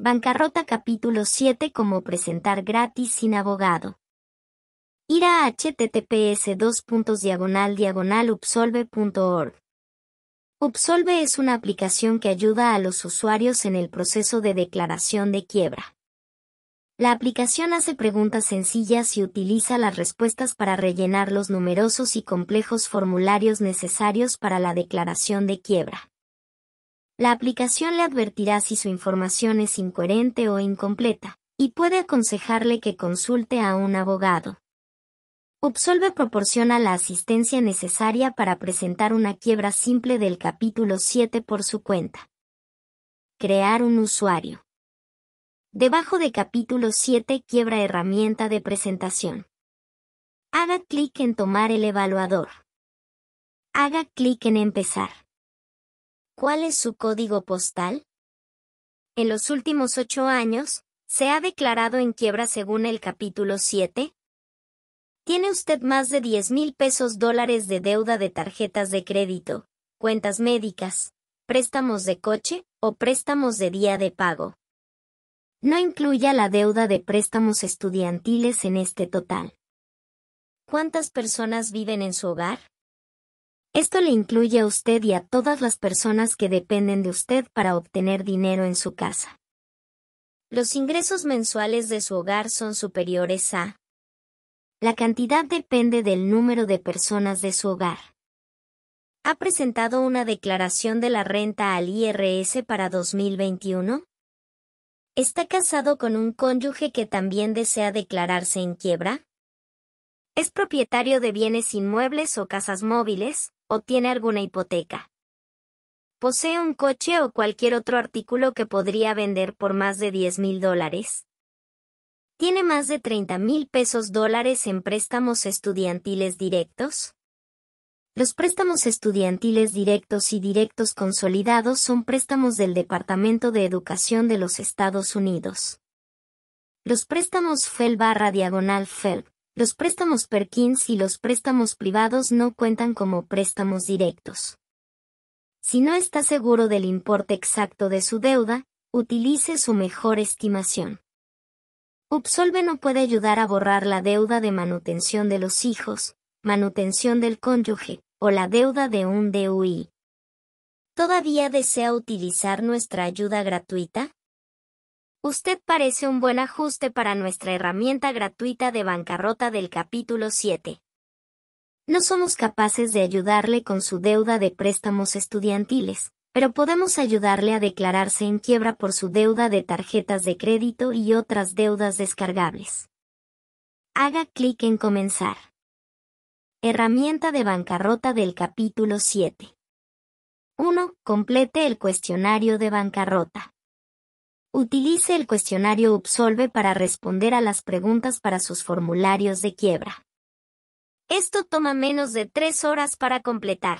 Bancarrota capítulo 7 Cómo presentar gratis sin abogado. Ir a https Upsolve es una aplicación que ayuda a los usuarios en el proceso de declaración de quiebra. La aplicación hace preguntas sencillas y utiliza las respuestas para rellenar los numerosos y complejos formularios necesarios para la declaración de quiebra. La aplicación le advertirá si su información es incoherente o incompleta, y puede aconsejarle que consulte a un abogado. Obsolve proporciona la asistencia necesaria para presentar una quiebra simple del capítulo 7 por su cuenta. Crear un usuario. Debajo de capítulo 7 quiebra herramienta de presentación. Haga clic en tomar el evaluador. Haga clic en empezar. ¿Cuál es su código postal? En los últimos ocho años, se ha declarado en quiebra según el capítulo 7. Tiene usted más de 10 mil pesos dólares de deuda de tarjetas de crédito, cuentas médicas, préstamos de coche o préstamos de día de pago. No incluya la deuda de préstamos estudiantiles en este total. ¿Cuántas personas viven en su hogar? Esto le incluye a usted y a todas las personas que dependen de usted para obtener dinero en su casa. Los ingresos mensuales de su hogar son superiores a. La cantidad depende del número de personas de su hogar. ¿Ha presentado una declaración de la renta al IRS para 2021? ¿Está casado con un cónyuge que también desea declararse en quiebra? ¿Es propietario de bienes inmuebles o casas móviles? o tiene alguna hipoteca. Posee un coche o cualquier otro artículo que podría vender por más de 10 mil dólares. Tiene más de 30 mil pesos dólares en préstamos estudiantiles directos. Los préstamos estudiantiles directos y directos consolidados son préstamos del Departamento de Educación de los Estados Unidos. Los préstamos FEL barra diagonal FEL los préstamos Perkins y los préstamos privados no cuentan como préstamos directos. Si no está seguro del importe exacto de su deuda, utilice su mejor estimación. Upsolve no puede ayudar a borrar la deuda de manutención de los hijos, manutención del cónyuge, o la deuda de un DUI. ¿Todavía desea utilizar nuestra ayuda gratuita? Usted parece un buen ajuste para nuestra herramienta gratuita de bancarrota del capítulo 7. No somos capaces de ayudarle con su deuda de préstamos estudiantiles, pero podemos ayudarle a declararse en quiebra por su deuda de tarjetas de crédito y otras deudas descargables. Haga clic en Comenzar. Herramienta de bancarrota del capítulo 7. 1. Complete el cuestionario de bancarrota. Utilice el cuestionario Upsolve para responder a las preguntas para sus formularios de quiebra. Esto toma menos de tres horas para completar.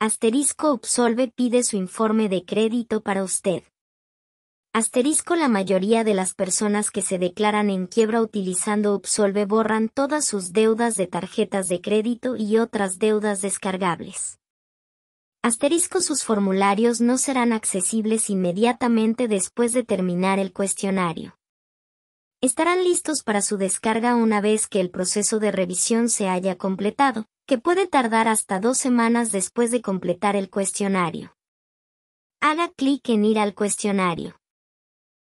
Asterisco Upsolve pide su informe de crédito para usted. Asterisco La mayoría de las personas que se declaran en quiebra utilizando Upsolve borran todas sus deudas de tarjetas de crédito y otras deudas descargables. Asterisco sus formularios no serán accesibles inmediatamente después de terminar el cuestionario. Estarán listos para su descarga una vez que el proceso de revisión se haya completado, que puede tardar hasta dos semanas después de completar el cuestionario. Haga clic en ir al cuestionario.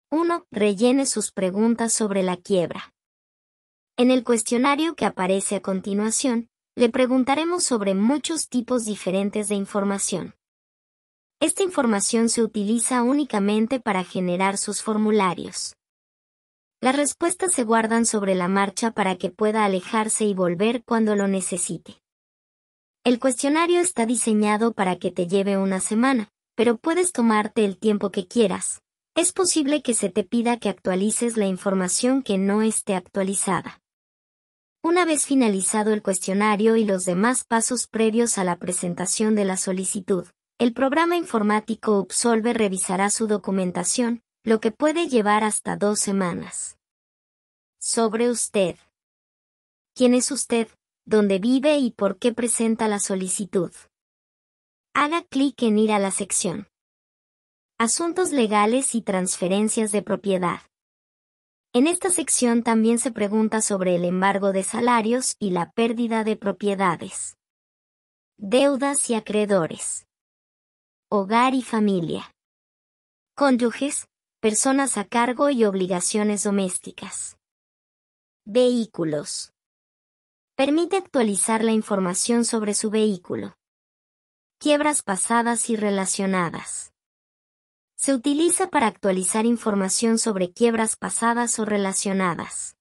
1. Rellene sus preguntas sobre la quiebra. En el cuestionario que aparece a continuación, le preguntaremos sobre muchos tipos diferentes de información. Esta información se utiliza únicamente para generar sus formularios. Las respuestas se guardan sobre la marcha para que pueda alejarse y volver cuando lo necesite. El cuestionario está diseñado para que te lleve una semana, pero puedes tomarte el tiempo que quieras. Es posible que se te pida que actualices la información que no esté actualizada. Una vez finalizado el cuestionario y los demás pasos previos a la presentación de la solicitud, el programa informático Upsolve revisará su documentación, lo que puede llevar hasta dos semanas. Sobre usted. ¿Quién es usted? ¿Dónde vive y por qué presenta la solicitud? Haga clic en ir a la sección Asuntos legales y transferencias de propiedad. En esta sección también se pregunta sobre el embargo de salarios y la pérdida de propiedades. Deudas y acreedores. Hogar y familia. Cónyuges, personas a cargo y obligaciones domésticas. Vehículos. Permite actualizar la información sobre su vehículo. Quiebras pasadas y relacionadas. Se utiliza para actualizar información sobre quiebras pasadas o relacionadas.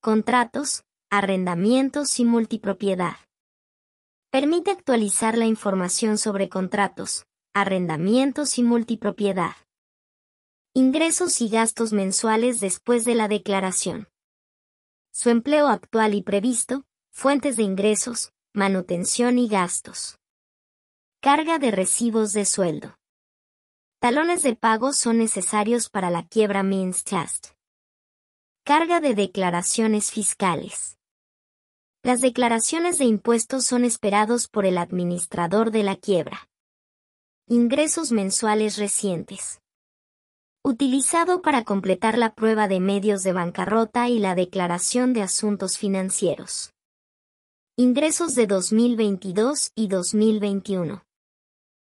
Contratos, arrendamientos y multipropiedad. Permite actualizar la información sobre contratos, arrendamientos y multipropiedad. Ingresos y gastos mensuales después de la declaración. Su empleo actual y previsto, fuentes de ingresos, manutención y gastos. Carga de recibos de sueldo. Talones de pago son necesarios para la quiebra means test. Carga de declaraciones fiscales. Las declaraciones de impuestos son esperados por el administrador de la quiebra. Ingresos mensuales recientes. Utilizado para completar la prueba de medios de bancarrota y la declaración de asuntos financieros. Ingresos de 2022 y 2021.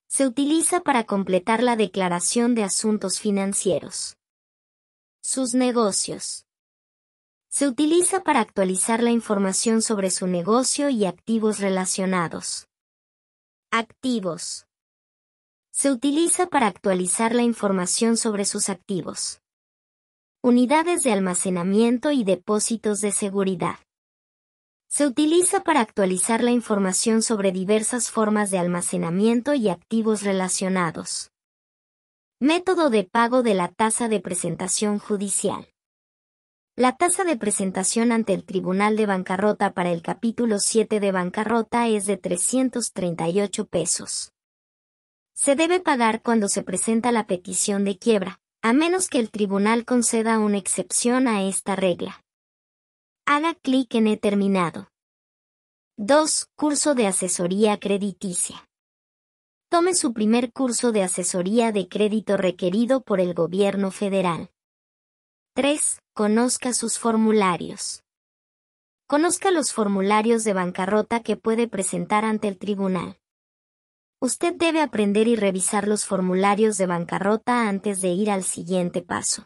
Se utiliza para completar la declaración de asuntos financieros. Sus negocios. Se utiliza para actualizar la información sobre su negocio y activos relacionados. Activos. Se utiliza para actualizar la información sobre sus activos. Unidades de almacenamiento y depósitos de seguridad. Se utiliza para actualizar la información sobre diversas formas de almacenamiento y activos relacionados. Método de pago de la tasa de presentación judicial. La tasa de presentación ante el Tribunal de Bancarrota para el capítulo 7 de bancarrota es de 338 pesos. Se debe pagar cuando se presenta la petición de quiebra, a menos que el tribunal conceda una excepción a esta regla haga clic en He terminado. 2. Curso de asesoría crediticia. Tome su primer curso de asesoría de crédito requerido por el gobierno federal. 3. Conozca sus formularios. Conozca los formularios de bancarrota que puede presentar ante el tribunal. Usted debe aprender y revisar los formularios de bancarrota antes de ir al siguiente paso.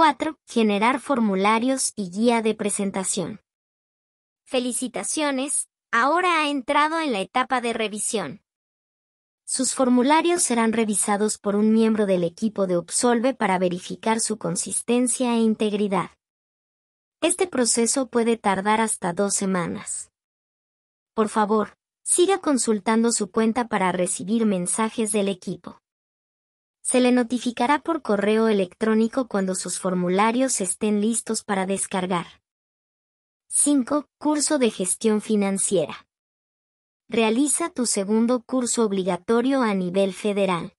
4. Generar formularios y guía de presentación. Felicitaciones, ahora ha entrado en la etapa de revisión. Sus formularios serán revisados por un miembro del equipo de Obsolve para verificar su consistencia e integridad. Este proceso puede tardar hasta dos semanas. Por favor, siga consultando su cuenta para recibir mensajes del equipo se le notificará por correo electrónico cuando sus formularios estén listos para descargar. 5. Curso de gestión financiera. Realiza tu segundo curso obligatorio a nivel federal.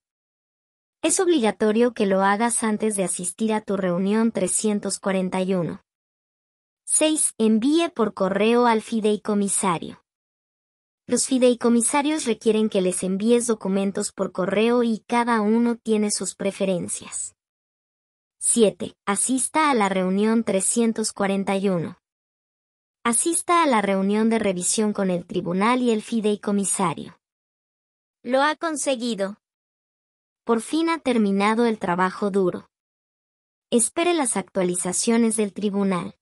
Es obligatorio que lo hagas antes de asistir a tu reunión 341. 6. Envíe por correo al fideicomisario. Los fideicomisarios requieren que les envíes documentos por correo y cada uno tiene sus preferencias. 7. Asista a la reunión 341. Asista a la reunión de revisión con el tribunal y el fideicomisario. Lo ha conseguido. Por fin ha terminado el trabajo duro. Espere las actualizaciones del tribunal.